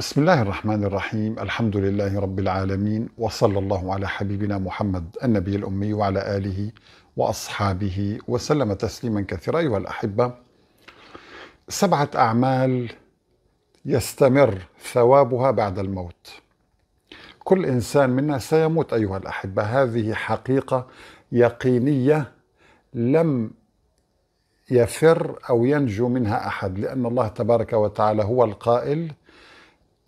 بسم الله الرحمن الرحيم الحمد لله رب العالمين وصلى الله على حبيبنا محمد النبي الأمي وعلى آله وأصحابه وسلم تسليما كثيرا أيها الأحبة سبعة أعمال يستمر ثوابها بعد الموت كل إنسان منا سيموت أيها الأحبة هذه حقيقة يقينية لم يفر أو ينجو منها أحد لأن الله تبارك وتعالى هو القائل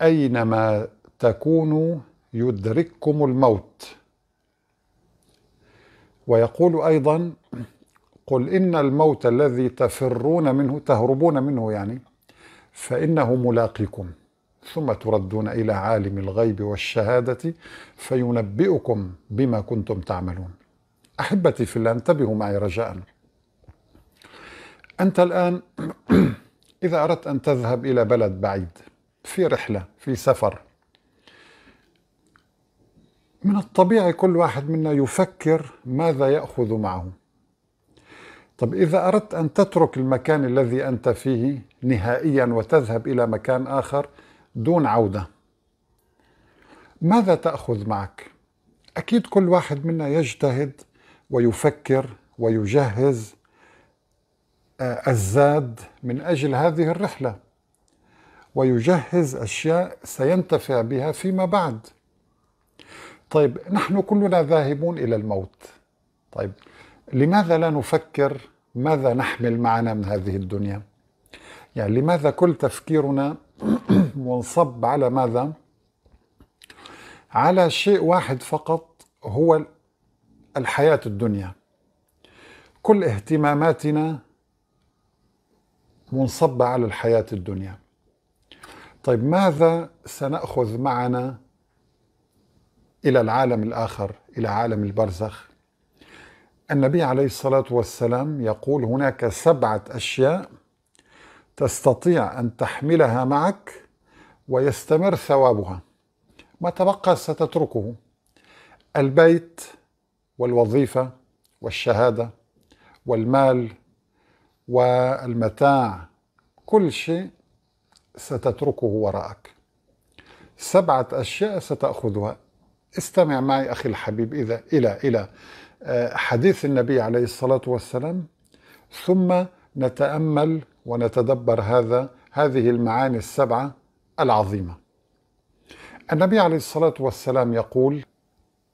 أينما تكونوا يدرككم الموت ويقول أيضا قل إن الموت الذي تفرون منه تهربون منه يعني فإنه ملاقيكم ثم تردون إلى عالم الغيب والشهادة فينبئكم بما كنتم تعملون أحبتي في الله انتبهوا معي رجاء أنت الآن إذا أردت أن تذهب إلى بلد بعيد في رحلة في سفر من الطبيعي كل واحد منا يفكر ماذا يأخذ معه طب إذا أردت أن تترك المكان الذي أنت فيه نهائيا وتذهب إلى مكان آخر دون عودة ماذا تأخذ معك؟ أكيد كل واحد منا يجتهد ويفكر ويجهز آه، الزاد من أجل هذه الرحلة ويجهز أشياء سينتفع بها فيما بعد طيب نحن كلنا ذاهبون إلى الموت طيب لماذا لا نفكر ماذا نحمل معنا من هذه الدنيا يعني لماذا كل تفكيرنا منصب على ماذا على شيء واحد فقط هو الحياة الدنيا كل اهتماماتنا منصبة على الحياة الدنيا طيب ماذا سنأخذ معنا إلى العالم الآخر إلى عالم البرزخ النبي عليه الصلاة والسلام يقول هناك سبعة أشياء تستطيع أن تحملها معك ويستمر ثوابها ما تبقى ستتركه البيت والوظيفة والشهادة والمال والمتاع كل شيء ستتركه وراءك سبعة أشياء ستأخذها استمع معي أخي الحبيب إذا إلى إلى آه، حديث النبي عليه الصلاة والسلام ثم نتأمل ونتدبر هذا هذه المعاني السبعة العظيمة النبي عليه الصلاة والسلام يقول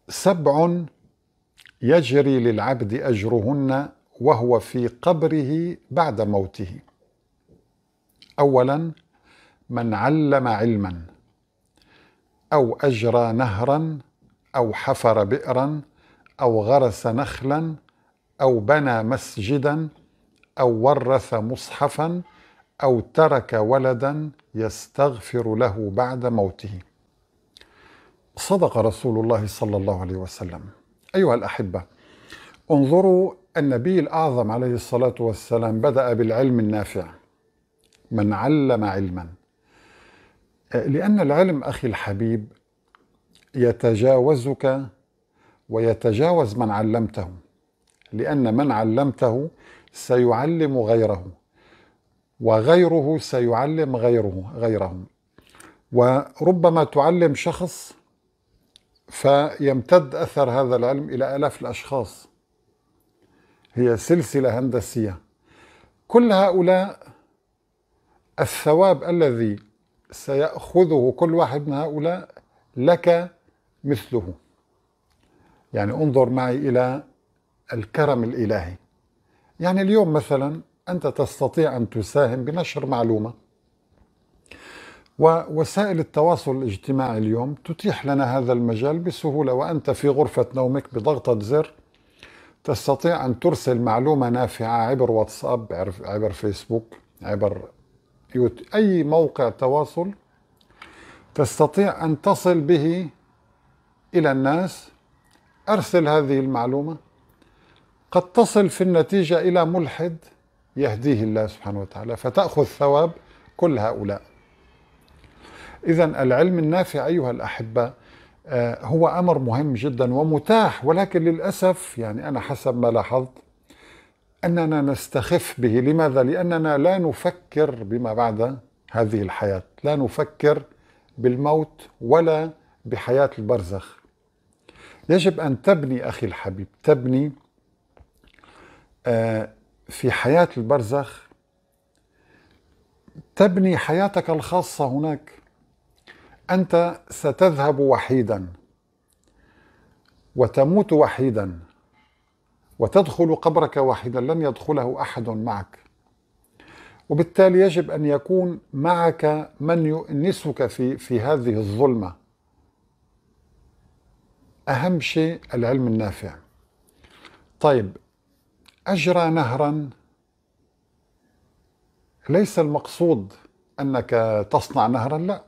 سبع يجري للعبد أجرهن وهو في قبره بعد موته أولا من علم علما او اجرى نهرا او حفر بئرا او غرس نخلا او بنى مسجدا او ورث مصحفا او ترك ولدا يستغفر له بعد موته صدق رسول الله صلى الله عليه وسلم ايها الاحبه انظروا النبي الاعظم عليه الصلاه والسلام بدا بالعلم النافع من علم علما لأن العلم أخي الحبيب يتجاوزك ويتجاوز من علمته لأن من علمته سيعلم غيره وغيره سيعلم غيره غيره وربما تعلم شخص فيمتد أثر هذا العلم إلى آلاف الأشخاص هي سلسلة هندسية كل هؤلاء الثواب الذي سيأخذه كل واحد من هؤلاء لك مثله يعني انظر معي إلى الكرم الإلهي يعني اليوم مثلا أنت تستطيع أن تساهم بنشر معلومة ووسائل التواصل الاجتماعي اليوم تتيح لنا هذا المجال بسهولة وأنت في غرفة نومك بضغطة زر تستطيع أن ترسل معلومة نافعة عبر واتساب عبر فيسبوك عبر أي موقع تواصل تستطيع أن تصل به إلى الناس أرسل هذه المعلومة قد تصل في النتيجة إلى ملحد يهديه الله سبحانه وتعالى فتأخذ ثواب كل هؤلاء إذا العلم النافع أيها الأحبة آه، هو أمر مهم جدا ومتاح ولكن للأسف يعني أنا حسب ما لاحظت أننا نستخف به لماذا؟ لأننا لا نفكر بما بعد هذه الحياة لا نفكر بالموت ولا بحياة البرزخ يجب أن تبني أخي الحبيب تبني آه، في حياة البرزخ تبني حياتك الخاصة هناك أنت ستذهب وحيدا وتموت وحيدا وتدخل قبرك واحدا لن يدخله احد معك وبالتالي يجب ان يكون معك من يؤنسك في في هذه الظلمه اهم شيء العلم النافع طيب اجرى نهرا ليس المقصود انك تصنع نهرا لا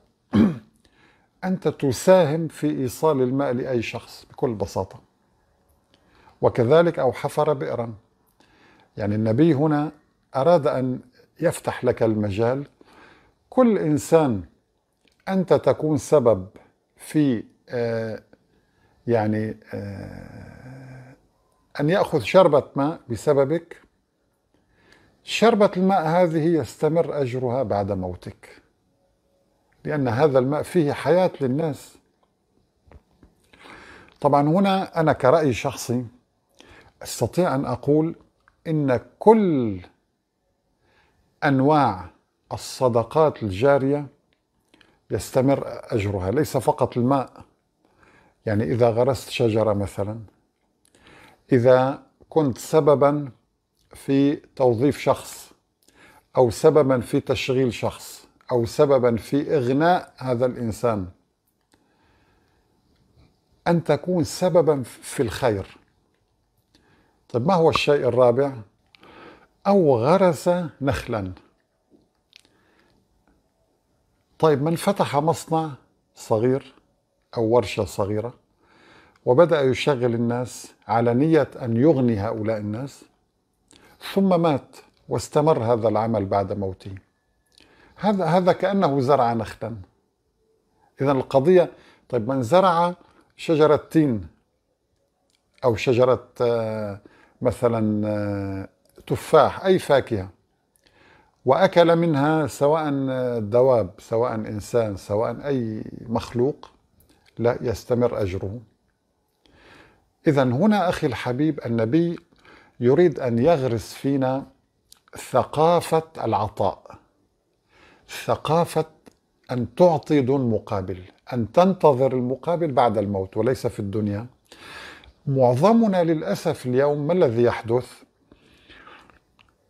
انت تساهم في ايصال الماء لاي شخص بكل بساطه وكذلك أو حفر بئرا يعني النبي هنا أراد أن يفتح لك المجال كل إنسان أنت تكون سبب في آه، يعني آه، أن يأخذ شربة ماء بسببك شربة الماء هذه يستمر أجرها بعد موتك لأن هذا الماء فيه حياة للناس طبعا هنا أنا كرأي شخصي استطيع ان اقول ان كل انواع الصدقات الجاريه يستمر اجرها ليس فقط الماء يعني اذا غرست شجره مثلا اذا كنت سببا في توظيف شخص او سببا في تشغيل شخص او سببا في اغناء هذا الانسان ان تكون سببا في الخير طيب ما هو الشيء الرابع أو غرس نخلا طيب من فتح مصنع صغير أو ورشة صغيرة وبدأ يشغل الناس على نية أن يغني هؤلاء الناس ثم مات واستمر هذا العمل بعد موته هذا هذا كأنه زرع نخلا إذا القضية طيب من زرع شجرة تين أو شجرة آه، مثلا آه، تفاح أي فاكهة وأكل منها سواء آه، دواب سواء إنسان سواء أي مخلوق لا يستمر أجره إذا هنا أخي الحبيب النبي يريد أن يغرس فينا ثقافة العطاء ثقافة أن تعطي دون مقابل أن تنتظر المقابل بعد الموت وليس في الدنيا معظمنا للأسف اليوم ما الذي يحدث؟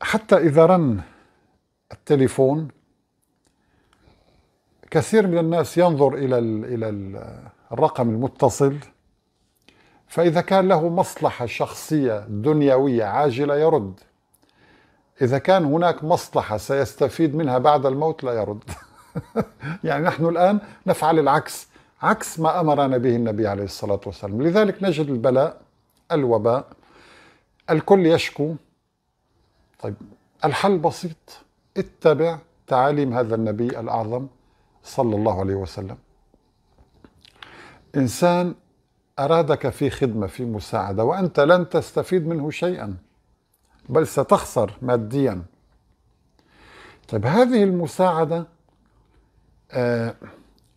حتى إذا رن التليفون كثير من الناس ينظر إلى إلى الرقم المتصل فإذا كان له مصلحة شخصية دنيوية عاجلة يرد إذا كان هناك مصلحة سيستفيد منها بعد الموت لا يرد يعني نحن الآن نفعل العكس عكس ما امرنا به النبي عليه الصلاه والسلام، لذلك نجد البلاء الوباء الكل يشكو طيب الحل بسيط اتبع تعاليم هذا النبي الاعظم صلى الله عليه وسلم. انسان ارادك في خدمه في مساعده وانت لن تستفيد منه شيئا بل ستخسر ماديا. طيب هذه المساعده آه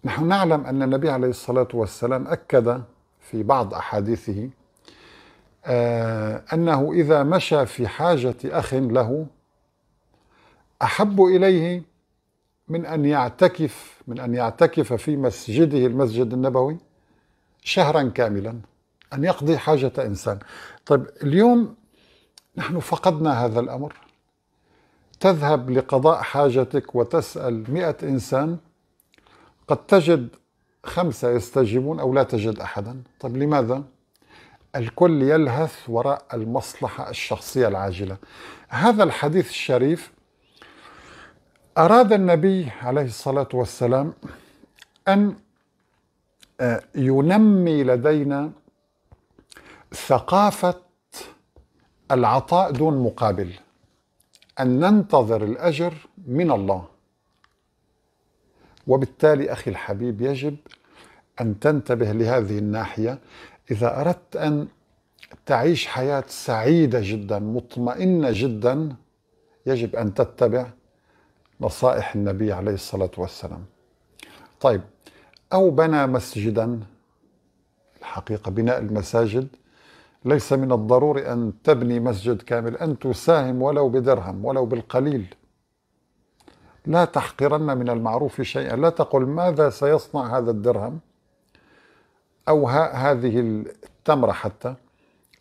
نحن نعلم أن النبي عليه الصلاة والسلام أكد في بعض أحاديثه آه، أنه إذا مشى في حاجة أخ له أحب إليه من أن يعتكف من أن يعتكف في مسجده المسجد النبوي شهرا كاملا أن يقضي حاجة إنسان طيب اليوم نحن فقدنا هذا الأمر تذهب لقضاء حاجتك وتسأل مئة إنسان قد تجد خمسة يستجيبون أو لا تجد أحدا طيب لماذا؟ الكل يلهث وراء المصلحة الشخصية العاجلة هذا الحديث الشريف أراد النبي عليه الصلاة والسلام أن آه، ينمي لدينا ثقافة العطاء دون مقابل أن ننتظر الأجر من الله وبالتالي أخي الحبيب يجب أن تنتبه لهذه الناحية إذا أردت أن تعيش حياة سعيدة جدا مطمئنة جدا يجب أن تتبع نصائح النبي عليه الصلاة والسلام طيب أو بنى مسجدا الحقيقة بناء المساجد ليس من الضروري أن تبني مسجد كامل أن تساهم ولو بدرهم ولو بالقليل لا تحقرن من المعروف شيئا لا تقل ماذا سيصنع هذا الدرهم أو هذه التمرة حتى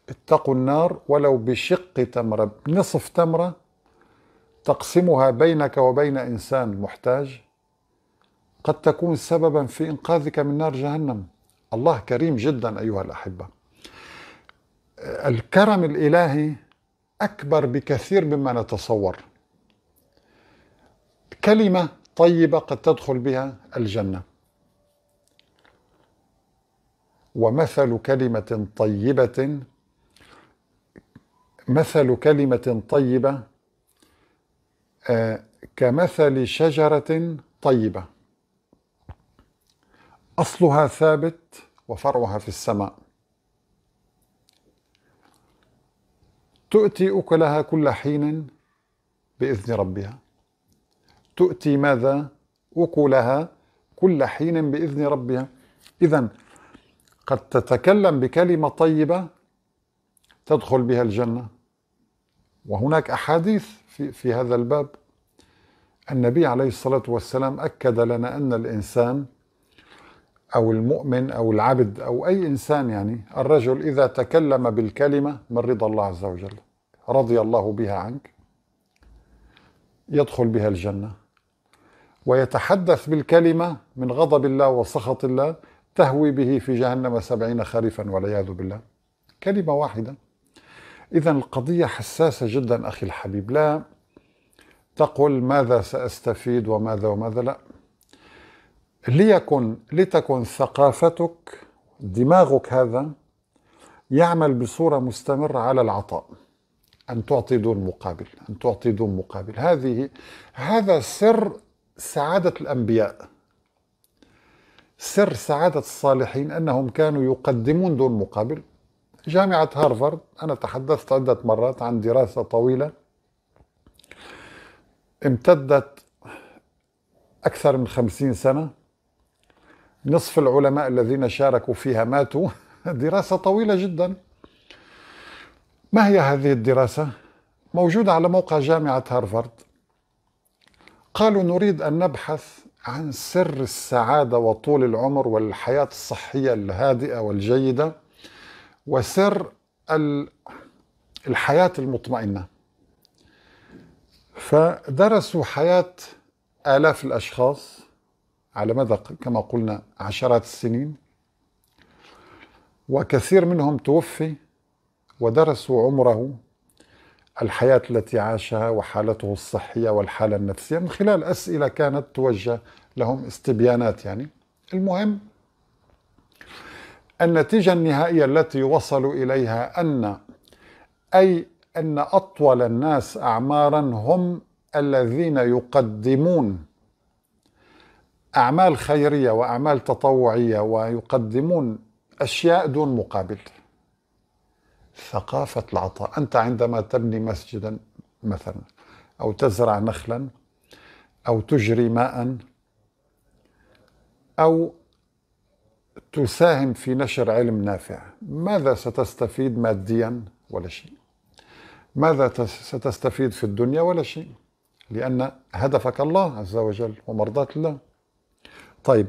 اتقوا النار ولو بشق تمرة نصف تمرة تقسمها بينك وبين إنسان محتاج قد تكون سببا في إنقاذك من نار جهنم الله كريم جدا أيها الأحبة الكرم الإلهي أكبر بكثير مما نتصور كلمة طيبة قد تدخل بها الجنة ومثل كلمة طيبة مثل كلمة طيبة آه، كمثل شجرة طيبة أصلها ثابت وفرعها في السماء تؤتي أكلها كل حين بإذن ربها تؤتي ماذا وكلها كل حين بإذن ربها إذا قد تتكلم بكلمة طيبة تدخل بها الجنة وهناك أحاديث في, في هذا الباب النبي عليه الصلاة والسلام أكد لنا أن الإنسان أو المؤمن أو العبد أو أي إنسان يعني الرجل إذا تكلم بالكلمة من رضا الله عز وجل رضي الله بها عنك يدخل بها الجنة ويتحدث بالكلمة من غضب الله وسخط الله تهوي به في جهنم سبعين خريفا والعياذ بالله كلمة واحدة إذا القضية حساسة جدا أخي الحبيب لا تقل ماذا سأستفيد وماذا وماذا لا ليكن لتكن ثقافتك دماغك هذا يعمل بصورة مستمرة على العطاء أن تعطي دون مقابل أن تعطي دون مقابل هذه هذا سر سعادة الأنبياء سر سعادة الصالحين أنهم كانوا يقدمون دون مقابل جامعة هارفارد أنا تحدثت عدة مرات عن دراسة طويلة امتدت أكثر من خمسين سنة نصف العلماء الذين شاركوا فيها ماتوا دراسة طويلة جدا ما هي هذه الدراسة؟ موجودة على موقع جامعة هارفارد قالوا نريد أن نبحث عن سر السعادة وطول العمر والحياة الصحية الهادئة والجيدة وسر الحياة المطمئنة فدرسوا حياة آلاف الأشخاص على مدى كما قلنا عشرات السنين وكثير منهم توفي ودرسوا عمره الحياة التي عاشها وحالته الصحية والحالة النفسية من خلال أسئلة كانت توجه لهم استبيانات يعني المهم النتيجة النهائية التي وصلوا إليها أن أي أن أطول الناس أعمارا هم الذين يقدمون أعمال خيرية وأعمال تطوعية ويقدمون أشياء دون مقابل ثقافة العطاء أنت عندما تبني مسجدا مثلا أو تزرع نخلا أو تجري ماء أو تساهم في نشر علم نافع ماذا ستستفيد ماديا ولا شيء ماذا ستستفيد في الدنيا ولا شيء لأن هدفك الله عز وجل ومرضاة الله طيب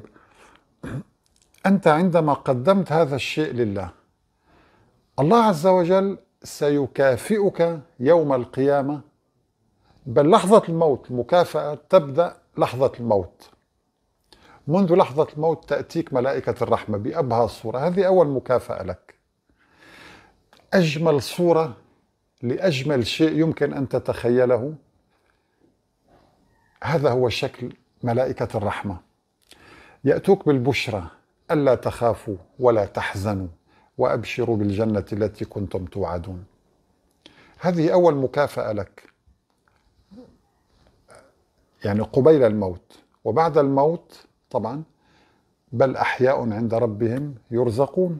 أنت عندما قدمت هذا الشيء لله الله عز وجل سيكافئك يوم القيامة بل لحظة الموت المكافأة تبدأ لحظة الموت منذ لحظة الموت تأتيك ملائكة الرحمة بأبهى صورة هذه أول مكافأة لك أجمل صورة لأجمل شيء يمكن أن تتخيله هذا هو شكل ملائكة الرحمة يأتوك بالبشرى ألا تخافوا ولا تحزنوا وابشروا بالجنه التي كنتم توعدون هذه اول مكافاه لك يعني قبيل الموت وبعد الموت طبعا بل احياء عند ربهم يرزقون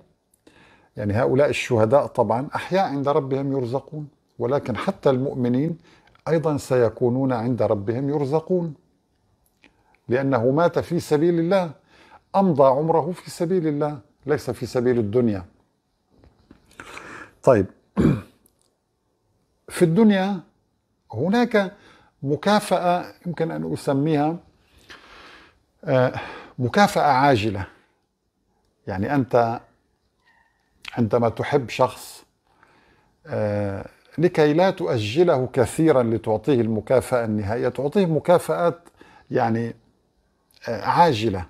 يعني هؤلاء الشهداء طبعا احياء عند ربهم يرزقون ولكن حتى المؤمنين ايضا سيكونون عند ربهم يرزقون لانه مات في سبيل الله امضى عمره في سبيل الله ليس في سبيل الدنيا طيب في الدنيا هناك مكافأة يمكن أن أسميها آه، مكافأة عاجلة يعني أنت عندما تحب شخص آه، لكي لا تؤجله كثيرا لتعطيه المكافأة النهائية تعطيه مكافآت يعني آه، عاجلة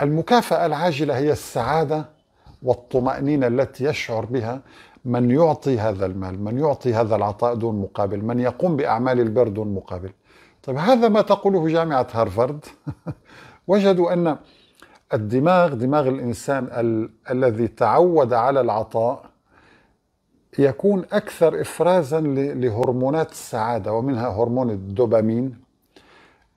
المكافأة العاجلة هي السعادة والطمأنينة التي يشعر بها من يعطي هذا المال من يعطي هذا العطاء دون مقابل من يقوم بأعمال البر دون مقابل طيب هذا ما تقوله جامعة هارفارد وجدوا أن الدماغ دماغ الإنسان ال- الذي تعود على العطاء يكون أكثر إفرازا لهرمونات السعادة ومنها هرمون الدوبامين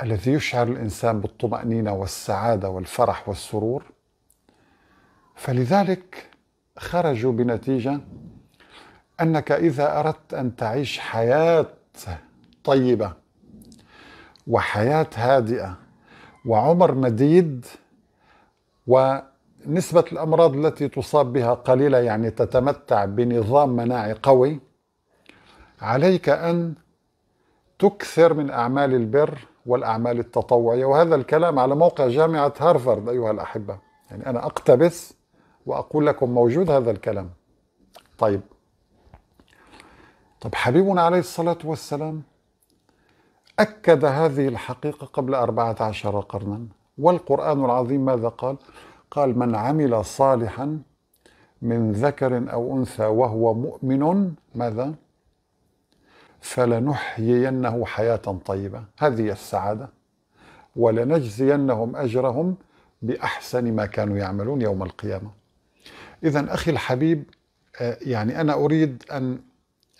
الذي يشعر الإنسان بالطمأنينة والسعادة والفرح والسرور فلذلك خرجوا بنتيجه انك اذا اردت ان تعيش حياه طيبه وحياه هادئه وعمر مديد ونسبه الامراض التي تصاب بها قليله يعني تتمتع بنظام مناعي قوي عليك ان تكثر من اعمال البر والاعمال التطوعيه وهذا الكلام على موقع جامعه هارفارد ايها الاحبه يعني انا اقتبس وأقول لكم موجود هذا الكلام طيب طب حبيبنا عليه الصلاة والسلام أكد هذه الحقيقة قبل أربعة عشر قرنا والقرآن العظيم ماذا قال؟ قال من عمل صالحا من ذكر أو أنثى وهو مؤمن ماذا؟ فلنحيينه حياة طيبة هذه السعادة ولنجزينهم أجرهم بأحسن ما كانوا يعملون يوم القيامة إذا أخي الحبيب آه، يعني أنا أريد أن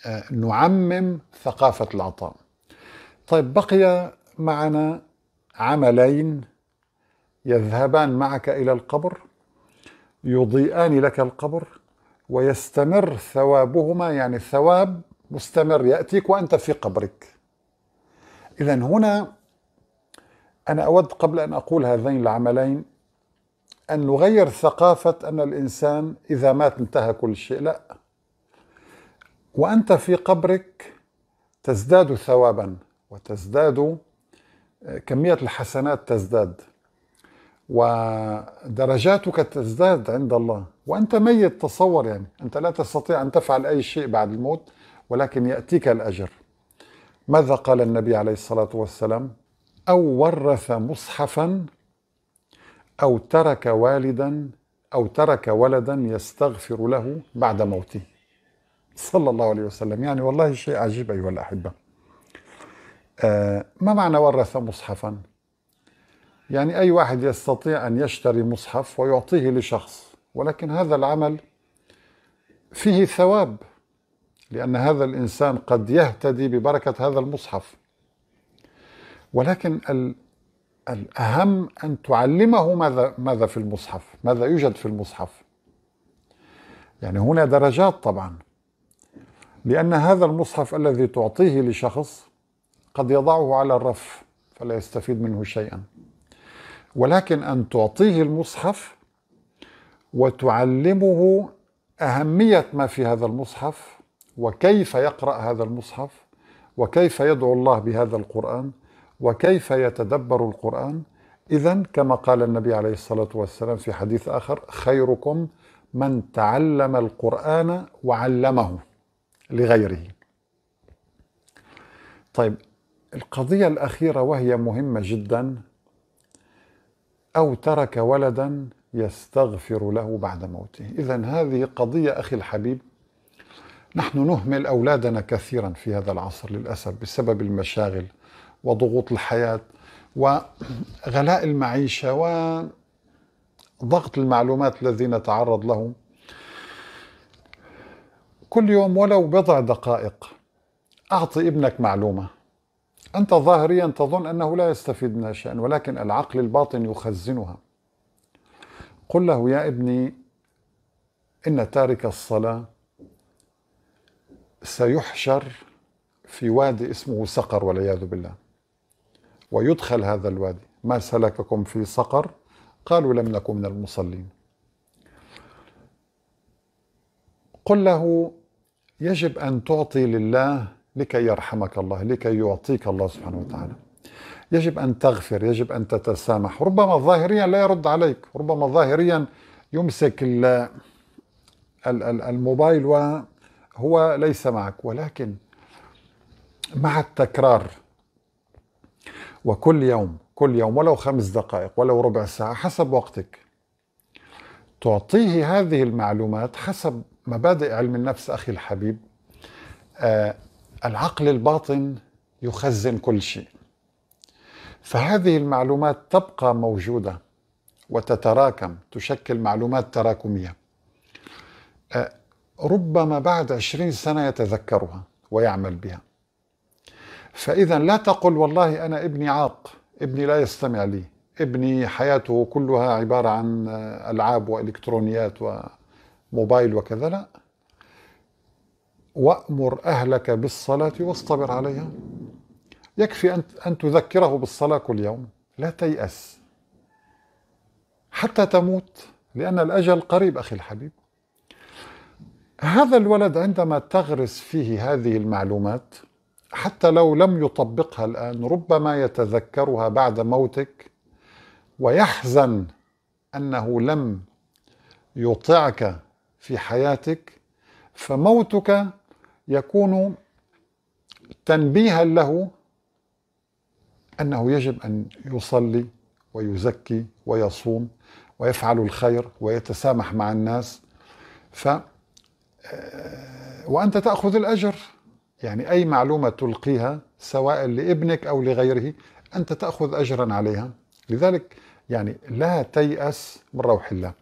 آه، نعمم ثقافة العطاء طيب بقي معنا عملين يذهبان معك إلى القبر يضيئان لك القبر ويستمر ثوابهما يعني ثواب مستمر يأتيك وأنت في قبرك إذا هنا أنا أود قبل أن أقول هذين العملين أن نغير ثقافة أن الإنسان إذا مات انتهى كل شيء لا وأنت في قبرك تزداد ثوابا وتزداد آه، كمية الحسنات تزداد ودرجاتك تزداد عند الله وأنت ميت تصور يعني أنت لا تستطيع أن تفعل أي شيء بعد الموت ولكن يأتيك الأجر ماذا قال النبي عليه الصلاة والسلام أو ورث مصحفا أو ترك والدا أو ترك ولدا يستغفر له بعد موته صلى الله عليه وسلم يعني والله شيء عجيب أيها الأحبة آه ما معنى ورث مصحفا يعني أي واحد يستطيع أن يشتري مصحف ويعطيه لشخص ولكن هذا العمل فيه ثواب لأن هذا الإنسان قد يهتدي ببركة هذا المصحف ولكن الأهم أن تعلمه ماذا ماذا في المصحف ماذا يوجد في المصحف يعني هنا درجات طبعا لأن هذا المصحف الذي تعطيه لشخص قد يضعه على الرف فلا يستفيد منه شيئا ولكن أن تعطيه المصحف وتعلمه أهمية ما في هذا المصحف وكيف يقرأ هذا المصحف وكيف يدعو الله بهذا القرآن وكيف يتدبر القرآن إذا كما قال النبي عليه الصلاة والسلام في حديث آخر خيركم من تعلم القرآن وعلمه لغيره طيب القضية الأخيرة وهي مهمة جدا أو ترك ولدا يستغفر له بعد موته إذا هذه قضية أخي الحبيب نحن نهمل أولادنا كثيرا في هذا العصر للأسف بسبب المشاغل وضغوط الحياة وغلاء المعيشة وضغط المعلومات الذي نتعرض له كل يوم ولو بضع دقائق أعطي ابنك معلومة أنت ظاهريا تظن أنه لا يستفيد منها شيئا ولكن العقل الباطن يخزنها قل له يا ابني إن تارك الصلاة سيحشر في وادي اسمه سقر والعياذ بالله ويدخل هذا الوادي ما سلككم في سقر قالوا لم نكن من المصلين قل له يجب أن تعطي لله لكي يرحمك الله لكي يعطيك الله سبحانه وتعالى يجب أن تغفر يجب أن تتسامح ربما ظاهريا لا يرد عليك ربما ظاهريا يمسك الموبايل وهو ليس معك ولكن مع التكرار وكل يوم كل يوم ولو خمس دقائق ولو ربع ساعة حسب وقتك تعطيه هذه المعلومات حسب مبادئ علم النفس أخي الحبيب آه العقل الباطن يخزن كل شيء فهذه المعلومات تبقى موجودة وتتراكم تشكل معلومات تراكمية آه ربما بعد عشرين سنة يتذكرها ويعمل بها فإذا لا تقل والله أنا ابني عاق ابني لا يستمع لي ابني حياته كلها عبارة عن ألعاب وإلكترونيات وموبايل وكذا لا وأمر أهلك بالصلاة واصطبر عليها يكفي أن أن تذكره بالصلاة كل يوم لا تيأس حتى تموت لأن الأجل قريب أخي الحبيب هذا الولد عندما تغرس فيه هذه المعلومات حتى لو لم يطبقها الآن ربما يتذكرها بعد موتك ويحزن أنه لم يطعك في حياتك فموتك يكون تنبيها له أنه يجب أن يصلي ويزكي ويصوم ويفعل الخير ويتسامح مع الناس ف آه، وأنت تأخذ الأجر يعني أي معلومة تلقيها سواء لابنك أو لغيره أنت تأخذ أجرا عليها لذلك يعني لا تيأس من روح الله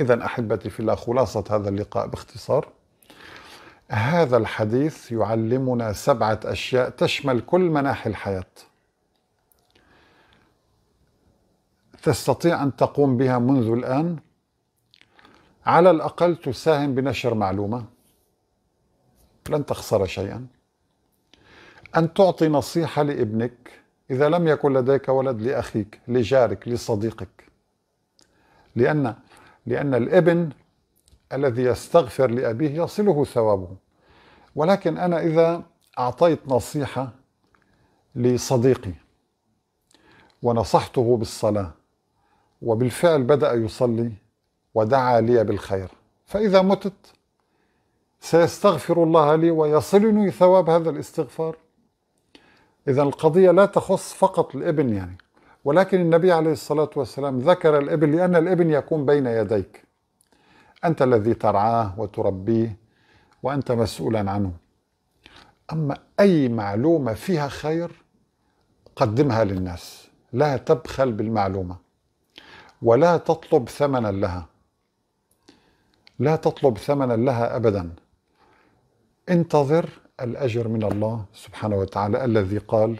إذا أحبتي في الله خلاصة هذا اللقاء باختصار هذا الحديث يعلمنا سبعة أشياء تشمل كل مناحي الحياة تستطيع أن تقوم بها منذ الآن على الأقل تساهم بنشر معلومة لن تخسر شيئا أن تعطي نصيحة لابنك إذا لم يكن لديك ولد لأخيك لجارك لصديقك لأن لأن الابن الذي يستغفر لأبيه يصله ثوابه ولكن أنا إذا أعطيت نصيحة لصديقي ونصحته بالصلاة وبالفعل بدأ يصلي ودعا لي بالخير فإذا متت سيستغفر الله لي ويصلني ثواب هذا الاستغفار إذا القضية لا تخص فقط الابن يعني ولكن النبي عليه الصلاة والسلام ذكر الابن لأن الابن يكون بين يديك أنت الذي ترعاه وتربيه وأنت مسؤولا عنه أما أي معلومة فيها خير قدمها للناس لا تبخل بالمعلومة ولا تطلب ثمنا لها لا تطلب ثمنا لها أبداً انتظر الأجر من الله سبحانه وتعالى الذي قال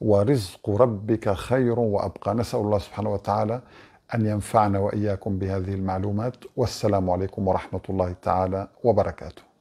ورزق ربك خير وأبقى نسأل الله سبحانه وتعالى أن ينفعنا وإياكم بهذه المعلومات والسلام عليكم ورحمة الله تعالى وبركاته